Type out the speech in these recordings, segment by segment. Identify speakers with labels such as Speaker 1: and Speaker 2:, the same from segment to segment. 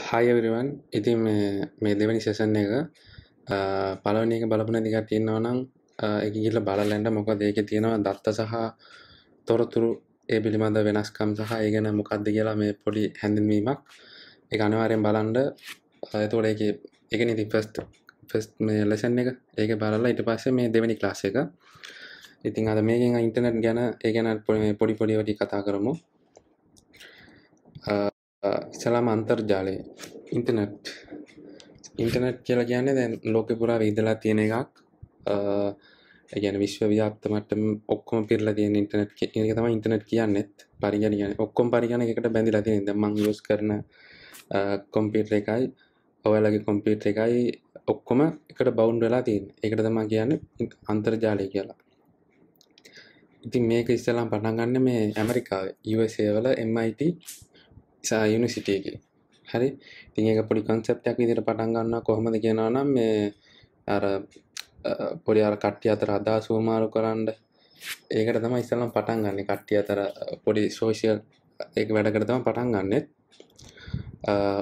Speaker 1: හයවරවන් ඉති මේ දෙවැනි සෙසන් එක පලවන එක බලපන දික තියෙනවනම් එක ගිල්ල බලලැන්ඩ මොක දෙක තියෙනවා දත්ත සහ තොරතුරු ඒ පිළිබඳ වෙනස්කම් සහ ඒගැන මොකක්ද කියලා මේ පොඩි හැඳින්වීමක් එක අනිවාරයෙන් බලන්ඩ තෝට එක එක නිති පස්ට පස් මේ ලෙසන් එක ඒක බලලා ඉට පස්සේ මේ දෙවැනි ක්ලාස එක ඉතින් අද මේක ඉන්ටනට් ගැන ඒගැනත් පොඩි පොඩි පොඩි වටි කතා කරමු ඉසලාම අන්තර්ජාලය ඉන්ටනෙට් ඉන්ටනෙට් කියලා කියන්නේ දැන් ලෝක පුරා විදලා තියෙන එකක් ගැන විශ්ව ව්‍යාප්තමට ඔක්කොම පිරලා තියෙන ඉන්ටනෙට් එක තම ඉන්ටනෙට් කියන්නෙත් පරිගණ කියන ඔක්කොම පරිගණ එකට බැඳිලා තියෙන ද මං යස් කරන කොම්පිට එකයි ඔයාලගේ කොම්පිට එකයි ඔක්කොම එකට බෞන්් වෙලා තියෙන එකට තමා කියන්න අන්තර්ජාලය කියලා ඉතින් මේක ඉස්සලාම් පටන්ගන්න මේ ඇමරිකාව යවසේවල MIT යුනිසිටියකි හරි තිඒ පොඩි කන්සප්යක් ඉදිට පටන් ගන්න කොහොමද කියනනම් මේ අර පොඩි අර කට්ටිය අතර අදා සූමාරු කරන්න ඒකට තම ඉස්සලම් පටන් ගන්න කට්ටිය අතර පොඩි සෝෂියල් එක වැඩකරතම පටන් ගන්නෙත්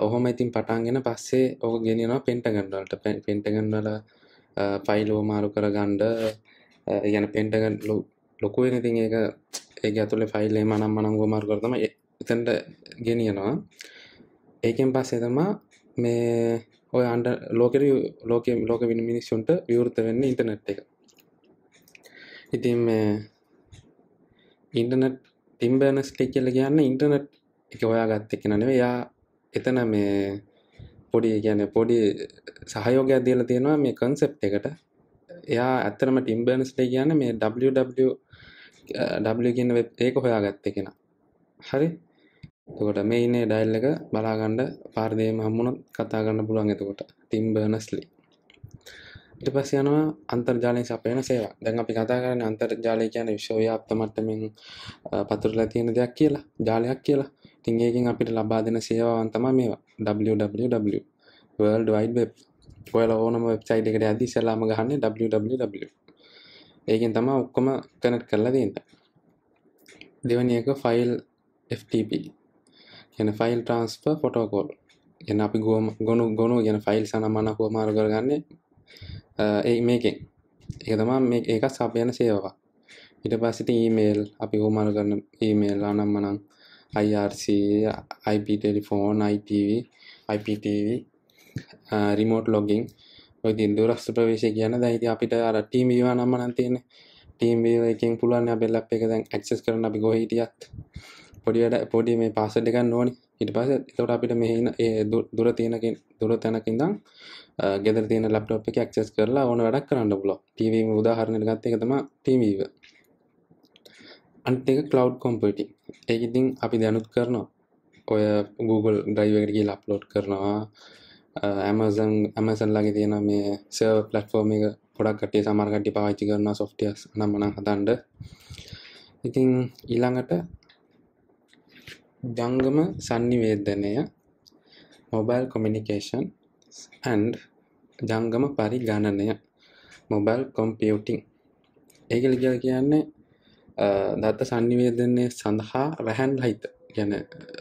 Speaker 1: ඔහොම ඉතින් පටන්ගෙන පස්සේ ඕක ගෙනවා පෙන්ටගන්ඩලට පෙන්ටගන්වල පයිලෝ මාරු කර ගණ්ඩ ගැන පෙන්ටගන් ලොකුවෙන ඉතින් ඒක ඒ ඇතුළ ෆයිල්ලේ මනම් මනංගෝ මාරු කරතම එතැන්ට ගෙනියනවා ඒකෙන් පස්සේ තමා මේ ඔය අන්ඩ ලෝකර ලෝක ලෝක විනි මිනිස්සුන්ට විවෘත වෙන්න ඉටනෙට් එක ඉතින් මේ ඉන්ටනෙට් තිම්බනස් ලික් කියල කියන්න ඉන්ටනෙට් එක ඔයා ගත්ත එක නනේ යා එතන මේ පොඩි ගැන පොඩි සහයෝගයක් දියල තියෙනවා මේ කන්සෙප් එකට එයා ඇත්තරම ටිම්බර්නස් ලේ කියන්න මේ ඩ කියන වෙබ් ඒක හොයා ගත්ත කෙන හරි එතකොට මේ ඉන්නේ ඩයිල් එක බලාගන්න පාරදේම හම්බුණොත් කතා ගන්න පුළුවන් එතකොට ටිම් බර්නස්ලි ඊට පස්සේ යනවා අන්තර්ජාලයෙන් සපයන සේවා. දැන් අපි කතා කරන්නේ අන්තර්ජාලය කියන්නේ විශ්වව්‍යාප්ත මට්ටමින් පතුරලා තියෙන දෙයක් කියලා, ජාලයක් කියලා. ඉතින් ඒකෙන් අපිට ලබා දෙන සේවාවන් තමයි මේවා. www World Wide Web. ඔයාලා ඕනම වෙබ්සයිට් එකට යද්දි ඉස්සෙල්ලාම ගහන්නේ www. ඒකෙන් තමයි ඔක්කොම කනෙක්ට් කරලා තියෙන්නේ. දෙවෙනි එක ෆයිල් FTP යන ෆයිල් ට්‍රන්ස්පර් ෆොටෝකෝල් එන අපි ගුවම ගොුණු ගොුණු ගැන ෆයිල් සනමන්න හෝමාර කරගන්නේ ඒ මේකෙන් ඒ තමා මේ ඒක සපයන සේවා ඉට පස්සිට ඊමේල් අපි හෝමාර කරන ඊමේල් අනම් මනං IRC IP telephone ITV IPTV remote login ඔයිති දුරස්තු ප්‍රවේශය කියන දැහිති අපිට අර ටීම් වා නම්මනන් තියෙන ටීම් එකෙන් පුළුවන් බෙල්ලක් එක දැන් ක්සස් කරන අපි ගොහිටියත් පොඩියට පොඩි මේ පාසඩ ගන්න ඕනි ඉට පස තවට අපිට මෙහින ඒ දුර තියෙනකින් දුර තැනකින්දම් ගෙදර තියෙන ලප්ටොප් එක ක්සස් කරලා ඕන වැඩක් කරන්න බල ටීවීම උදාහරණයට ගත්ත එකතම ටීවීව අන්තක කලව් කොම්පටි ඒක ඉතින් අපි දැනුත් කරනවා ඔය Google ඩයිවකටගේ ලප්ලෝඩ් කරනවා ඇමසන් ඇමසන් ලගේ තියෙන මේ සර් පලට්ෆෝර්ම එක පොඩක් කටේ සමාර්ගටි පාච්චි කරනවා සොෆ්ටියස් නම්මන හතන්ඩ ඉතින් ඊළඟට ජංගම සංනිවේදනය මොබයිල් කොමිනිිකේෂන් ඇන්ඩ් ජංගම පරි ගණනය මොබයිල් කොම්පියටිං ඒගලිගල් කියන්නේ දත්ත සංනිවේදනය සඳහා රැහැන් ලහිත ගැන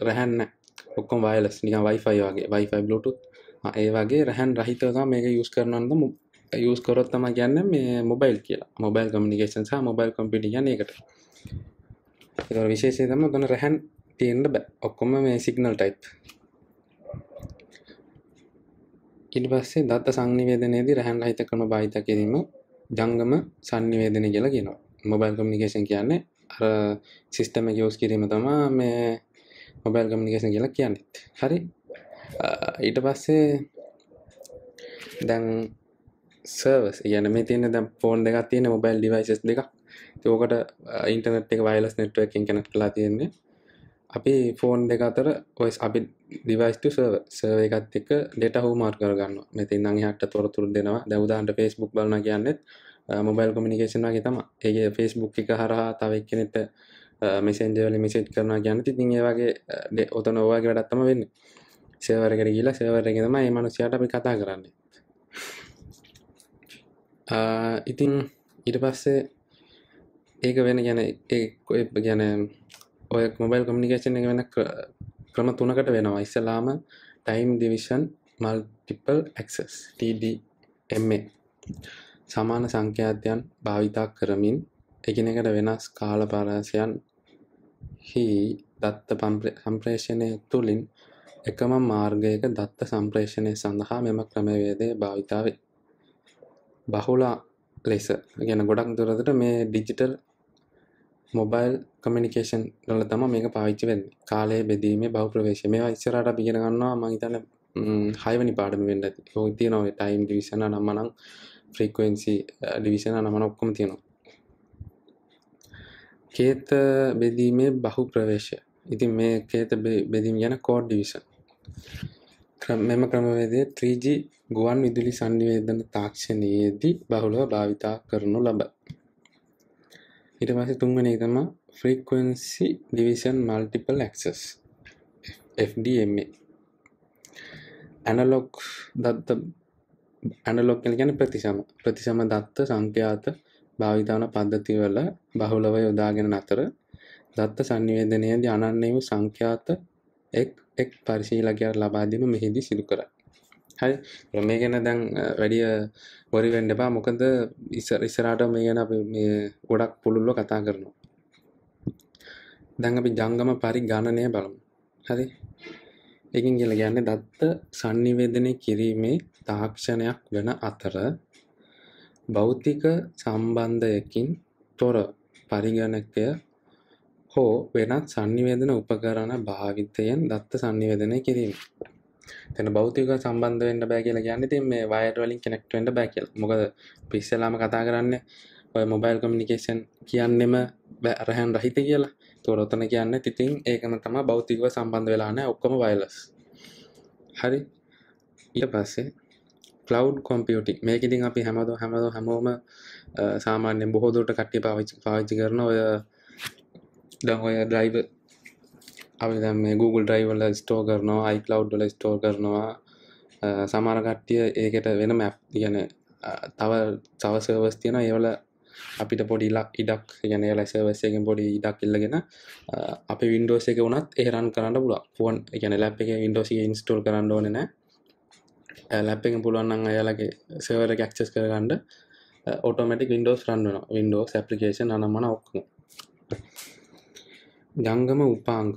Speaker 1: රැහැන්න ඔක්කොම් වයලස් නික වයිෆයි වගේ වයිෆයි බලුටු ඒ වගේ රැහැන් රහිතතා මේක යුස් කරනන්ද යස් කරොත්තම ගැන්න මේ මොබයිල් කියලා මොබයිල් කොමිනිිකේෂන් සහ මොබයිල් කොම්පිටි ගන එකට විශේෂය තම ගන රැහැන් තියෙන්ට බෑ ඔක්කොම මේ සිගනල් ටයිප් ඉට පස්සේ දත්ත සංනිවේදනයේදී රැහැන් අහිත කරන භාහිත කිරීම ජංගම සංනිවේදනය කියලා කියනවා මොබයිල් කමිනිිකේෂන් කියන්නේ අර සිිස්ටම යෝස් කිරීම තමා මේ මොබයිල් කමිනිිකේෂන් කියලා කියන්නෙත් හරි ඊට පස්සේ දැන් සර්වස් යන මේ තියෙන දැ ෆෝන් දෙක තියෙන මොබයිල් ඩිවයිසස් දෙක තෝකට ඉන්ටනට් එක වයිලස් නෙට්ුවකින් කැනක් කලා තියෙන්නේ අපි ෆෝන් දෙක අතර ඔයිස් අපි ඩිවයිස්තු සර්ව සර්ව එකත් එක ඩෙට හෝමාර් කරගන්න මෙතින් අහට තොරතුරු දෙනවා දැවදාන්ට ෆෙස්බුක් බලන කියන්නෙත් මොබයිල් කොමිනිකේෂන් වගේ තම ඒ ෆෙස්බුක් එක හරහා තවක් කෙනෙට මෙසෙන්ජවල මිසෙට් කරන ගැන තිතින් ඒ වගේ ඔතන ඔවාගේ වැඩත්තම වෙන්න සේවරකට කියලා සේවරගෙන තම ඒ මනුසයට අපි කතා කරන්නේ ඉතින් ඉට පස්සේ ඒක වෙන ගැන ඒ ගැන ඔය මොබයිල් කමිනිිකේෂන් එක වෙන ක්‍රම තුනකට වෙනවා ඉස්සලාම time division multiple access TDM සමාන සංඛ්‍යාත්‍යයන් භාවිතා කරමින් එකනකට වෙනස් කාල පාරාසයන් හි දත්ත සම්ප්‍රේෂණය තුළින් එකම මාර්ගයක දත්ත සම්ප්‍රේෂණය සඳහා මෙම ක්‍රමවේදය භාවිතාවේ බහුලා ලෙස ගැන ගොඩක් දුරදට මේ ඩිජිටල් මොබයිල් කමිනිිකේෂන් ල තම මේක පාච්චි වෙද කාලය බෙදීම බව ප්‍රවේශ මේ ස්සරට පිගෙනගන්නවා මහිතන හයිවනි පාඩම වෙන්න තියනව ටයිම් ඩිවිසන නම්මනං ෆ්‍රීකවෙන්සි ඩිවිසන නමන ඔක්කොම තියෙනවා කේත බෙදීමේ බහු ප්‍රවේශය ඉතින් මේ කේත බෙදීම ගැන කෝඩ් ඩිවිසන් මෙම ක්‍රමවේදය 3G ගුවන් විදුලි සංනිවේදන තාක්ෂණයේදී බහුලව භාවිතා කරනු ලබයි ඉට පස තුන්ගන තම frequency division multiple access FDMA analog දත්ත ඇනලොක් කලගැන ප්‍රතිසම ප්‍රතිසම දත්ත සංඛ්‍යාත භාවිතාවන පද්ධතිවල බහුලව යොදාගෙන අතර දත්ත සංනිවේදනයද අනන්නේම සංඛ්‍යාත එක් එක් පරිශීලකයක් ලබාදීම මෙහිදී සිදු කරයි හරි මේ ගැන දැන් වැඩිය වරි වෙන්න එපා මොකද ඉස්සර ඉස්සරහට මේ ගැන අපි මේ ගොඩක් පුළුල්ව කතා කරනවා දැන් අපි ජංගම පරිගණනය බලමු හරි ඒකෙන් කියලා කියන්නේ දත්ත sannivedanaya කිරීමේ තාක්ෂණයක් වෙන අතර භෞතික සම්බන්ධයකින් තොර පරිගණකය හෝ වෙනත් sannivedana උපකරණ භාවිතයෙන් දත්ත sannivedanaya කිරීම තැන බෞතික සම්බන්ධවෙන්න බෑ කියලා ගන්න තින් මේ වයර්වලින් කෙනෙක්ටෙන්ට බෑ කියල මොකද පිස්සලාම කතා කරන්න ඔය මොබයිල් කමිනිිකේෂන් කියන්නෙම රැහැන් රහිත කියලා තොරොතන කියන්න තිතින් ඒකන තම බෞතිකව සම්බන්ධ වෙලාන ඔක්කොම වයිලස් හරි ඊට පස්සේ ලව් කොම්පියටි මේකඉතින් අපි හැමද හැමද හැමෝම සාමාන්‍යෙන් බොහෝදුරට කට්ටි පාවිච්චි පාවිච්චි කරන ඔය දැන් ඔය ඩ්‍රයිව අපි දැම් මේ Google ඩ්‍රයිවල ස්ටෝ කරනවා අයිකලව්ඩල ස්ටෝ කරනවා සමාර කට්ටිය ඒකට වෙන මැප් ගැන තව සවසර්වස් තියෙන ඒවල අපිට පොඩි ලක් ඉඩක් ගැන ලැසවස්සයගෙන් පොඩි ඉඩක් ඉල්ලගෙන අපි වින්ඩෝස එක වනත් ඒරන් කරන්න පුල පුවන් ගැන ලැප් එක වින්ඩෝසි ඉන්ස්ටෝල් කරන්න ඕන නෑ ලැප් එක පුළුවන්න්න අයාලගේ සවර ක්සස් කරගන්න ඔටෝමටික් වින්ඩෝස් රන්ඩන වින්ඩෝස් ඇපලිකේෂන් අනමන ඔක්කු ජංගම උපාංග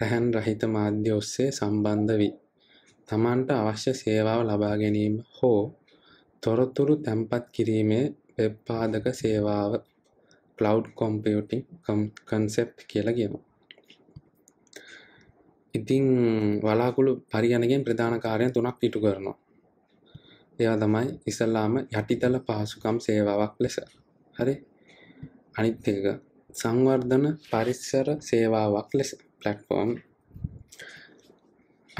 Speaker 1: රැහන් රහිත මාධ්‍ය ඔස්සේ සම්බන්ධ වී තමන්ට අවශ්‍ය සේවාව ලබා ගැනීම හෝ තොරතුරු තැන්පත් කිරීමේ වෙබ් පාදක සේවාව cloud computing concept කියලා කියනවා. ඉතින් වලාකුළු පරිගණකයෙන් ප්‍රධාන කාර්යයන් තුනක් ඉටු කරනවා. ඒවා තමයි ඉස්සල්ලාම යටිතල පහසුකම් සේවාවක් ලෙස. හරි? අනිත් එක සංවර්ධන පරිසර සේවාවක් ලෙස. පලට්ෆෝම්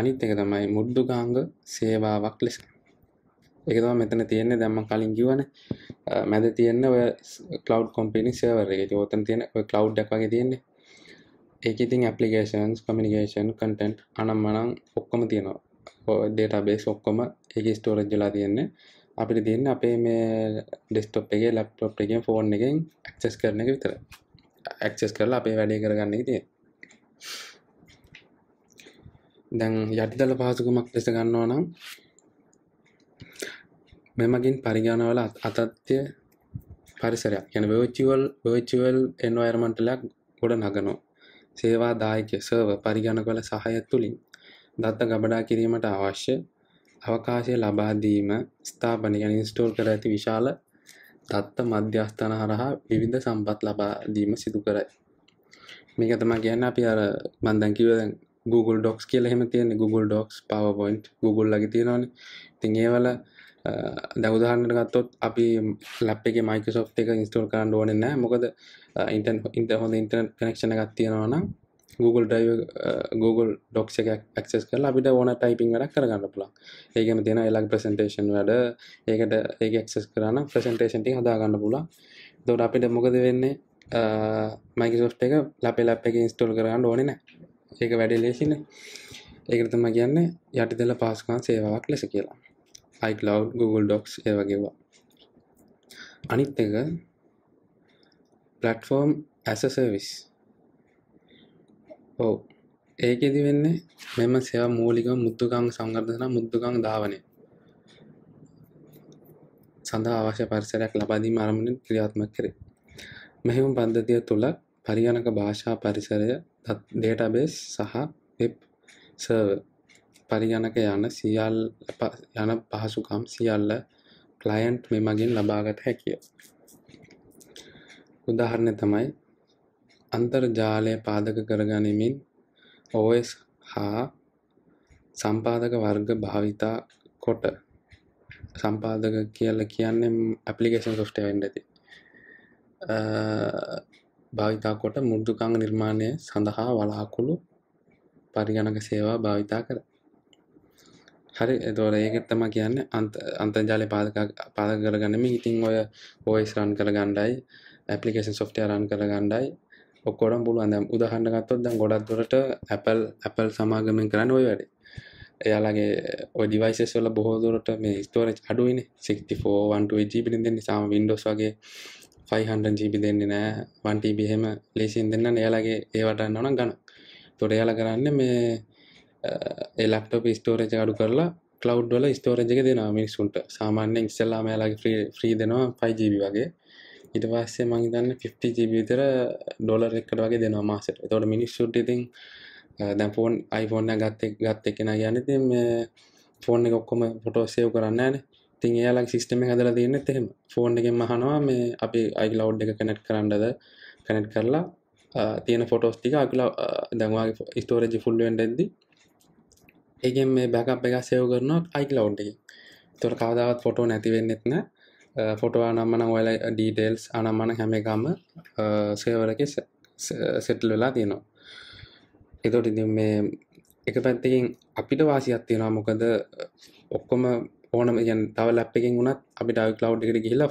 Speaker 1: අනිත් එක තමයි මුද්දුකාංග සේවාවක් ලෙස එකතම මෙතන තියෙන්නේ දැම්ම කලින් කිවන මැද තියන්න ඔය කලව් කොම්පිනි සවරගේ ෝතන් තියෙන කලව් ඩක් වගේ තියෙන්නේ ඒකඉතින් ඇපලිකේන්ස් කමිනිිකේෂන් කටන්ට් අනම් මනං ඔක්කොම තියෙනවා ඩේටබේස් ඔක්කොම එක ස්ටෝරජ්ජලා තියෙන්නේ අපිට තියන්න අපේ මේ ඩෙස්ටොප් එක ලැප්ටොප් එකෙන් ෆෝන් එකෙන් ක්සස් කරන එක විතර ඇක්සස් කරලා අපේ වැඩේ කරගන්න තිය දැන් යටිතල පහසුකමක් ලෙස ගන්නවා නම් මෙමගින් පරිගානවල අතත්්‍ය පරිසරයක් යන වෝචිවල් වෝචිවල් එන්වර්මන්ටලයක් ගොඩ නගනෝ සේවා දායක සර්ව පරිගණ කළ සහය තුළින් දත්ත ගබඩා කිරීමට අවශ්‍ය අවකාශය ලබාදීම ස්ථාපනයන ඉන්ස්ටෝල් කර ඇති විශාල තත්ත මධ්‍යස්ථාන හරහා විවිධ සම්පත් ලබාදීම සිදු කරයි මේක තමා කියන්න අපි අර මන්දැකිව Google ඩොක්ස් කියල හෙම තියන්නේ Google ඩොක්ස් පවපොයින්් Google ලග තියෙනවාන තින් ඒවල දැවදාහන්නට ගත්තොත් අපි ලැප් එක මයිකසෝ් එක ඉස්ටෝල් කරන්න ඕනෙන්න මොකද ඉන්ටන් ඉන්ට හොඳ ඉන්ටර්නට් කනෙක්ෂණ එකක් තියෙනවානම් Google ඩයිව Google ඩොක්ස එක ක්සස් කරල අපිට ඕන ටයිපින් වැඩක් කරගන්න පුළන් ඒකම තියෙන එලක් ප්‍රසන්ටේෂන් වැඩ ඒකට ඒ ක්සස් කරන්න ප්‍රසන්ටේෂන්ටි හදාගන්න පුලා දොට අපිට මොකද වෙන්නේ මයිකසෝස්් එක ලපේ ලප් එක ඉස්ටෝල් කරන්න ඕනෙන ඒක වැඩ ලේසින ඒකරතම කියන්න යට දෙල පාස්කාන් සේවාවක් ලෙස කියලා අයිලව් Google ඩොක්ස් ඒ වගේවා අනිත් එක පලටෆෝර්ම් ඇසසවිස් ඕ ඒකෙදි වෙන්නේ මෙම සෙව මූලික මුද්දුකං සංගර්ධන මුද්දුකං දාවනය සඳහා අවශ්‍ය පරිසරයක් ලබාදී අරමුණ ක්‍රියාත්ම කරේ මෙහෙම පද්ධතිය තුළ පරිගණක භාෂා පරිසරය ඩේටාබේස් සහ වෙබ් සර්ව පරිගණක යන සියල් යන පහසුකම් සියල්ල ක්ලයින්ට් මෙමගින් ලබාගත හැකිය. උදාහරණය තමයි අන්තර්ජාලය පාදක කරගනිමින් ඔස් හා සම්පාදක වර්ග භාවිතා කොට සම්පාදක කියල කියන්නේ අපපලිකේෂන් සොෆ්ටවෙන්ඩ ඇති භාවිතා කොට මුද්දුකංග නිර්මාණය සඳහා වලාකුළු පරිගණක සේවා භාවිතා කර හරි දෝර ඒකත් තම කියන්න අන්තර්ජාලය පාද කරගන්නම ඉතිං ඔය පෝයිස් රන් කර ගණ්ඩයි ඇපලිකේන් සොෆ්ටය රන් කර ගණ්ඩයි ඔක්කොඩම් පුළුවන් දැම් උදහන්නගත්තොත් දැන් ගොඩක් දුරට ඇපල් ඇපල් සමාගමෙන් කරන්න ඔය වැඩේ එයාලගේ ඔඩිවයිසස් වල බොහෝදුරට මේ ස්තෝරච් අඩුවන 64 ජීපිලින් දෙන්න නිසාම වින්ඩෝස් වගේ 500 ජීබි දෙන්නේ නෑ වන්ටීබි හෙම ලේසින් දෙන්න එයාලගේ ඒවටන්න ඕන ගන තොට එයාල කරන්න මේ එලක්ටප ස්ටෝරජ අඩු කරලා කලව් වල ස්ටෝරජ එක දෙෙන මිනිස්සුන්ට සාමාන්‍යෙන් ඉස්සල්ලා මෑලාගේ ්‍රී දෙනවා 5ජීබි වගේ ඉට පස්සේ මංහිතන්න 50 ජීවිතර ඩොලර් එකට වගේ දෙනවා මාසට තොට මිනිස්සුට් ඉතින් දැපෝන් අයිෆෝන්න ගත්ත ගත්ත කෙන යනති ෆෝන් එක ඔක්කොම පොටෝසයව් කරන්න න තින් එයාලා සිස්ටම හදලා තියන්නෙත් එහෙම ෆෝන් එකෙන් මහනවා මේ අපි අයිලව් එක කනෙක්් කරන්නද කනෙක්් කරලා තියෙන ෆොටෝස් ටික අගල දැන්වාගේ ස්තෝරජි ෆුල්ලුවෙන්ට ඇද්දි ඒගෙන් මේ බැකප් එක සයව කරනත් අයිලව් එක තොර කවදාවත් ෆොටෝ නැතිවෙන්නෙත්න ෆොටවා නම්මන ඔයල ඩීටේල්ස් අනම්මන හැම එකම සේවරක සෙටල් වෙලා තියෙනවා එතොට ඉති මේ එක පැත්තකින් අපිට වාසියක් තියෙනවා මොකද ඔක්කොම ඕනම ගැන් තව ලැප්පකින් වුණත් අපි ඩව ලව් එකට ගිහිලා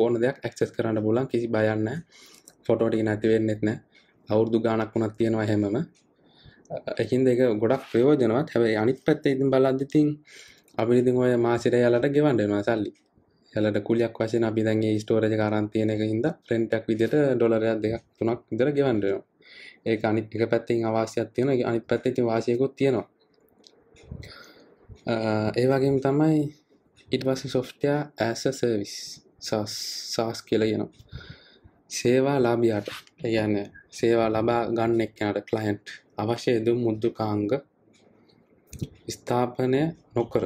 Speaker 1: ඕන දෙයක් ඇක්සෙස් කරන්න පුලන් කිසි බයන්න ෆොටෝටික නැතිවෙන්නෙත්න අවුරදු ගානක් වුණත් තියෙනවා හැමම එකින් දෙක ගොඩක් ප්‍රයෝජනවත් හැබයි අනිත් පැත්තේ ඉතින් බලද්දිතින් අපිරිදි ඔය මාසිර යාලට ගෙවන්ඩෙනවා සල්ලි යාලට කුලියක් වශයෙන් අපි දැන්ගේ ස්ටෝරජ කාරන්තියන එක හිද ප්‍රෙන්ටක් විදිට ඩොලරයක් දෙයක් තුනක් ඉදර ගෙවන්ඩෙනවා ඒ අනිත් එක පැත්තින් අවාසියක් තියෙන අනිත් පැත්තති වාසයකුත් තියෙනවා Äh, ඒවාගේම තමයි ඉටවස සොෆ්ටයා ඇස සර්විස් සාස් කියලගෙනවා සේවා ලාබියාට යන සේවා ලබා ගන්න එක්නට කලයින්ට් අවශ්‍ය දුම් මුද්දුකාංග ස්ථාපනය නොකර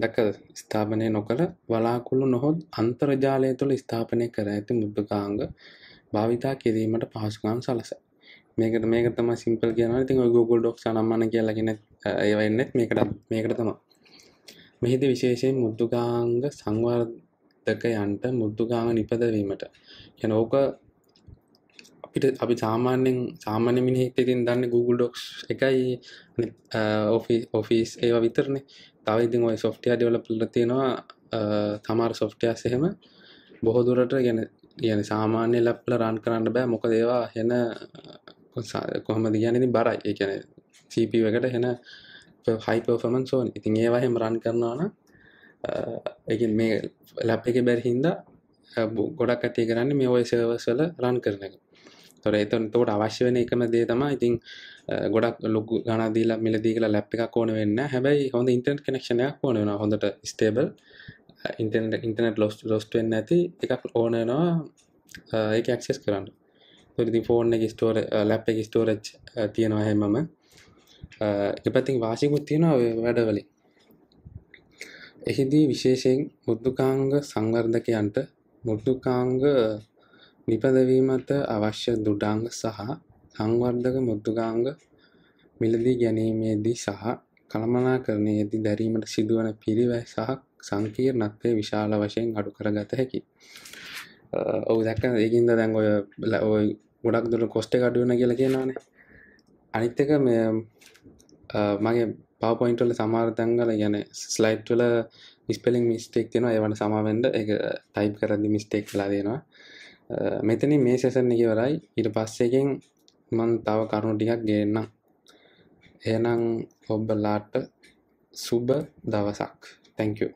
Speaker 1: දැක ස්ථාපනය නොකළ වලාකුළු නොහොත් අන්තර්ජාලය තුළ ස්ථාපනය කර ඇති මුද්දකාංග භාවිතා කිරීමට පහසුකම් සලස මේකට මේක තම සිම්පල් කියන ඉතින් ඔය Google Docs නම්මන කියලාගෙන ඒවන්නෙත් මේකට මේකට තමා මෙහිද විශේෂයෙන් මුද්දුගාංග සංවර්ධකයන්ට මුද්දුගාම නිපදවීමට යන ඕක අපිට අපි සාමාන්‍යෙන් සාමාන්‍ය මිනිහෙක් ඉතින් දන්න Google ඩොක්ස් එකයි ඔෆිස් ඒව විතරන තව ඉතින් ඔයි සොෆ්ටයා ඩිවලපල තියෙනවා තමාර සොෆ්ටයා සහෙම බොහෝදුරට ගැන යන සාමාන්‍ය ලැප්ල රන් කරන්න බෑ මොක දේවා හෙන කොහමද ගැනති බරයි එකන සප එකට හෙන හයි පර්ෆමන් සෝන් ඉතින් ඒවා හෙම රන් කරනාන එක මේ ලැප් එක බැරිහින්ද ගොඩක් ඇති කරන්න මේ ඔය සවස්වල රන් කරන එක තොර එතන තෝට අවශ්‍ය වෙන එකම දේ තම ඉතින් ගොඩක් ලොකු ගනදීලා මිලදීකල ලැප් එකක් ඕන වෙන්න හැබැයි හොඳ ඉන්ටර්ට කනෙක්ෂණයක් ඕන වෙන හොඳට stable internet internet loss lost වෙන්න ඇති එකක් ඕනනවා ඒක ඇක්සෙස් කරන්න තොරති ෆෝර්න එක ස්ටෝර ලැප් එක ස්ටෝරච් තියෙනවා හැමම එක පැතින් වාසිකුත් තියෙනවා වැඩවලින් එහිදී විශේෂයෙන් මුද්දුකාංග සංවර්ධකයන්ට මුද්දුකාංග නිපදවීමට අවශ්‍ය දුඩාංග සහ සංවර්ධක මුද්දුකාංග මිලදී ගැනීමේදී සහ කළමනාකරණයේදී දැරීමට සිදුවන පිරිවැය සහ සංකීර්ණත්වය විශාල වශයෙන් අඩු කරගත හැකි. ඔව් දැක්කන ඒකින්ද දැන් ඔය ඔය ගොඩක් දුර කොස්ට එක අඩු වෙනවා කියලා කියනවානේ. අනිත්තක මේ මගේ පවපොයින්ටල සමාර්තංගල ගැන ස්ලයිට්වල ඉස්පෙලින් මිස්ටෙක් තිෙනවා එවන සමාවෙන්ඩ එක ටයිප් කරදි මිස්ටෙක් ලා දෙෙනවා මෙතන මේ සැසන් එක වරයි ඉට පස්සයකින් මන් තව කරුණු ටිකක් ගේන්න එනම් ඔබ්බලාට සුබ දවසක් තැංකූ